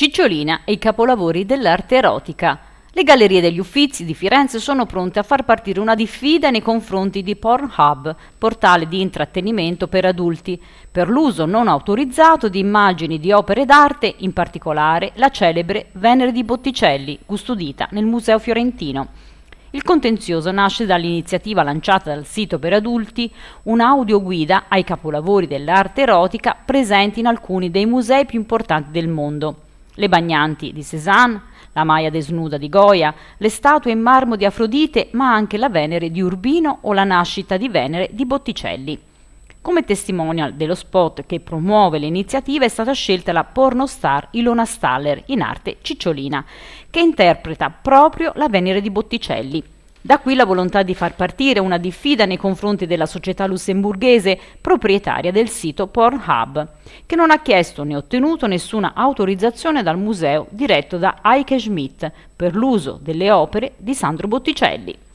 Cicciolina e i capolavori dell'arte erotica. Le gallerie degli Uffizi di Firenze sono pronte a far partire una diffida nei confronti di Pornhub, portale di intrattenimento per adulti, per l'uso non autorizzato di immagini di opere d'arte, in particolare la celebre Venere di Botticelli, custodita nel Museo Fiorentino. Il contenzioso nasce dall'iniziativa lanciata dal sito per adulti, un'audioguida ai capolavori dell'arte erotica presenti in alcuni dei musei più importanti del mondo le bagnanti di Cézanne, la Maia desnuda di Goya, le statue in marmo di Afrodite, ma anche la Venere di Urbino o la nascita di Venere di Botticelli. Come testimonial dello spot che promuove l'iniziativa è stata scelta la pornostar Ilona Staller, in arte Cicciolina, che interpreta proprio la Venere di Botticelli, da qui la volontà di far partire una diffida nei confronti della società lussemburghese proprietaria del sito Pornhub, che non ha chiesto né ottenuto nessuna autorizzazione dal museo diretto da Heike Schmidt per l'uso delle opere di Sandro Botticelli.